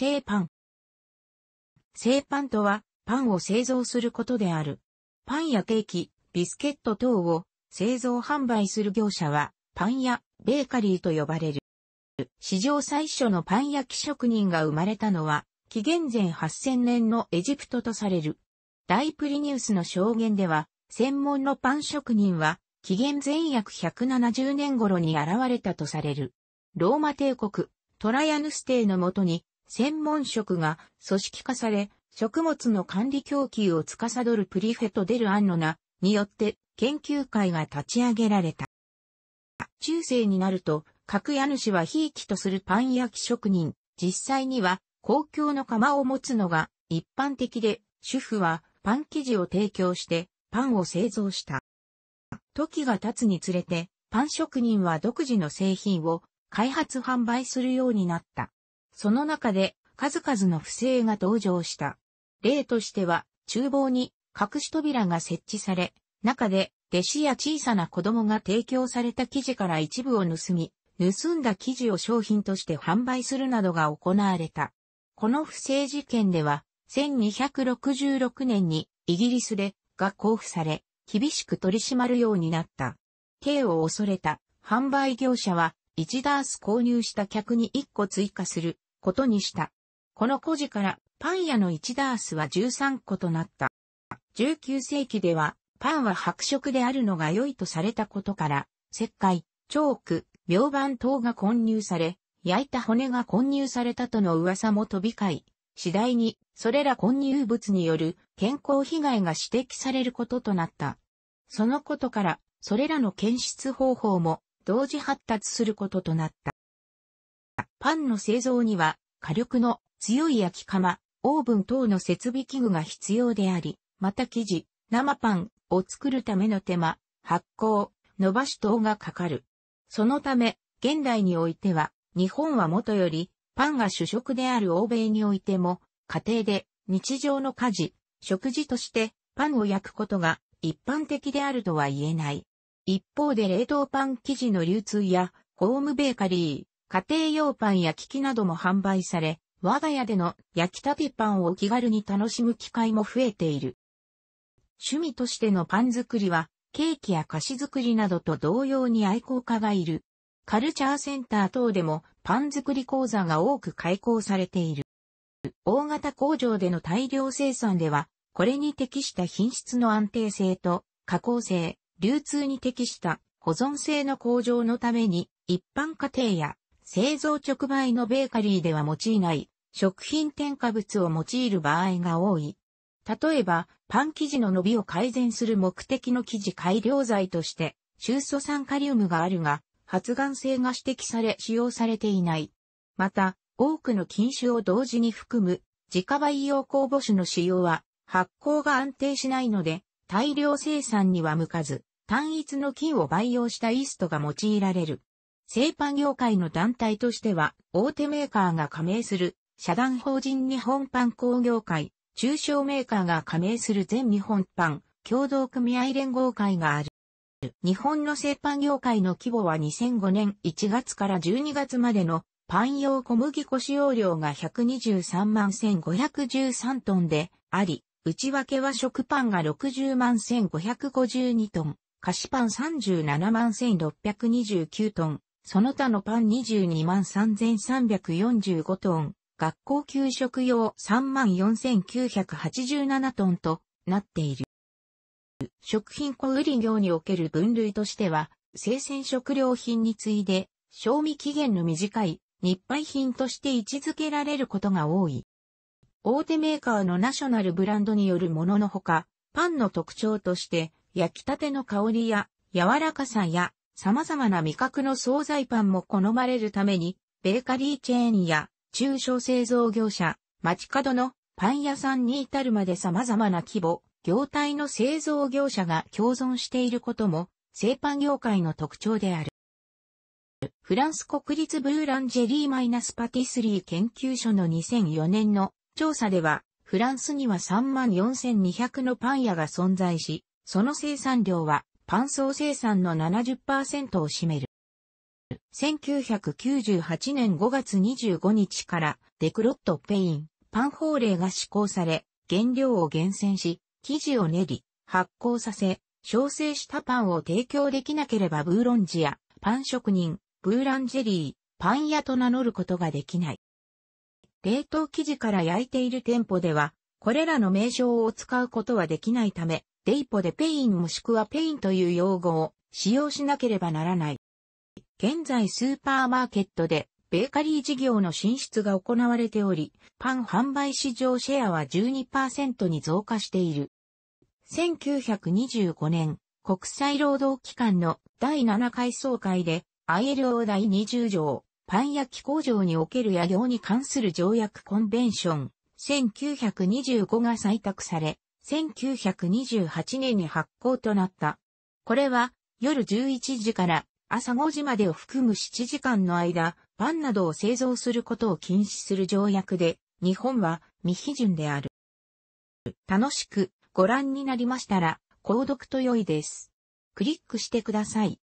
製パン。製パンとは、パンを製造することである。パンやケーキ、ビスケット等を製造販売する業者は、パン屋、ベーカリーと呼ばれる。史上最初のパン焼き職人が生まれたのは、紀元前8000年のエジプトとされる。大プリニウスの証言では、専門のパン職人は、紀元前約170年頃に現れたとされる。ローマ帝国、トラヤヌス帝のもとに、専門職が組織化され、食物の管理供給を司るプリフェト・デル・アンノナによって研究会が立ち上げられた。中世になると、各家主はひいきとするパン焼き職人、実際には公共の釜を持つのが一般的で、主婦はパン生地を提供してパンを製造した。時が経つにつれて、パン職人は独自の製品を開発販売するようになった。その中で数々の不正が登場した。例としては、厨房に隠し扉が設置され、中で弟子や小さな子供が提供された生地から一部を盗み、盗んだ生地を商品として販売するなどが行われた。この不正事件では、1266年にイギリスでが交付され、厳しく取り締まるようになった。刑を恐れた販売業者は、1ダース購入した客に1個追加することにした。この故事からパン屋の1ダースは13個となった。19世紀ではパンは白色であるのが良いとされたことから、石灰、チョーク、明板等が混入され、焼いた骨が混入されたとの噂も飛び交い、次第にそれら混入物による健康被害が指摘されることとなった。そのことから、それらの検出方法も同時発達することとなった。パンの製造には火力の強い焼き釜、オーブン等の設備器具が必要であり、また生地、生パンを作るための手間、発酵、伸ばし等がかかる。そのため、現代においては、日本はもとより、パンが主食である欧米においても、家庭で日常の家事、食事としてパンを焼くことが一般的であるとは言えない。一方で冷凍パン生地の流通や、ホームベーカリー、家庭用パンや機器なども販売され、我が家での焼きたてパンをお気軽に楽しむ機会も増えている。趣味としてのパン作りは、ケーキや菓子作りなどと同様に愛好家がいる。カルチャーセンター等でもパン作り講座が多く開講されている。大型工場での大量生産では、これに適した品質の安定性と加工性、流通に適した保存性の向上のために、一般家庭や製造直売のベーカリーでは用いない、食品添加物を用いる場合が多い。例えば、パン生地の伸びを改善する目的の生地改良剤として、中素酸カリウムがあるが、発がん性が指摘され使用されていない。また、多くの菌種を同時に含む、自家培養酵母種の使用は、発酵が安定しないので、大量生産には向かず、単一の菌を培養したイーストが用いられる。製パン業界の団体としては、大手メーカーが加盟する、社団法人日本パン工業会、中小メーカーが加盟する全日本パン共同組合連合会がある。日本の製パン業界の規模は2005年1月から12月までのパン用小麦粉使用量が123万1513トンであり、内訳は食パンが60万1552トン、菓子パン37万1629トン、その他のパン22万3345トン、学校給食用3万4987トンとなっている。食品小売業における分類としては、生鮮食料品に次いで、賞味期限の短い日配品として位置づけられることが多い。大手メーカーのナショナルブランドによるもののほか、パンの特徴として、焼きたての香りや柔らかさや様々な味覚の惣菜パンも好まれるために、ベーカリーチェーンや中小製造業者、街角のパン屋さんに至るまで様々な規模、業態の製造業者が共存していることも、製パン業界の特徴である。フランス国立ブーランジェリーマイナスパティスリー研究所の2004年の調査では、フランスには34,200のパン屋が存在し、その生産量はパン総生産の70%を占める。1998年5月25日からデクロットペイン、パン法令が施行され、原料を厳選し、生地を練り、発酵させ、焼成したパンを提供できなければブーロンジや、パン職人、ブーランジェリー、パン屋と名乗ることができない。冷凍生地から焼いている店舗では、これらの名称を使うことはできないため、デイポでペインもしくはペインという用語を使用しなければならない。現在スーパーマーケットでベーカリー事業の進出が行われており、パン販売市場シェアは12%に増加している。1925年、国際労働機関の第7回総会で ILO 第20条、パン焼き工場における野業に関する条約コンベンション1925が採択され、1928年に発行となった。これは夜11時から朝5時までを含む7時間の間、パンなどを製造することを禁止する条約で、日本は未批准である。楽しくご覧になりましたら、購読と良いです。クリックしてください。